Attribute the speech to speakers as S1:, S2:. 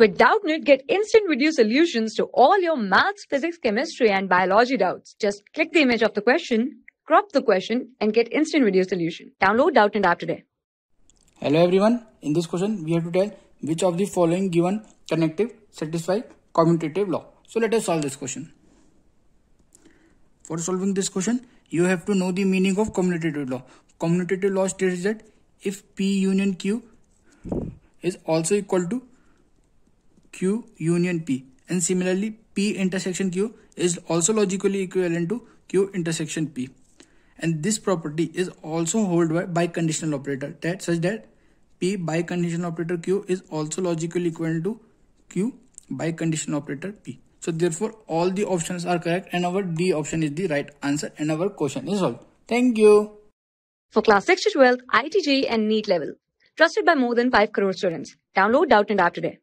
S1: With Doubtnit, get instant video solutions to all your maths, physics, chemistry, and biology doubts. Just click the image of the question, crop the question, and get instant video solution. Download Doubtnit app today.
S2: Hello everyone. In this question, we have to tell which of the following given connective satisfy commutative law. So let us solve this question. For solving this question, you have to know the meaning of commutative law. Commutative law states that if P union Q is also equal to Q union P and similarly P intersection Q is also logically equivalent to Q intersection P and this property is also held by biconditional operator that such that P biconditional operator Q is also logically equivalent to Q biconditional operator P. So therefore all the options are correct and our D option is the right answer and our question is solved. Thank you. For class 6 to 12,
S1: ITG and NEET level. Trusted by more than 5 crore students. Download Doubt and App today.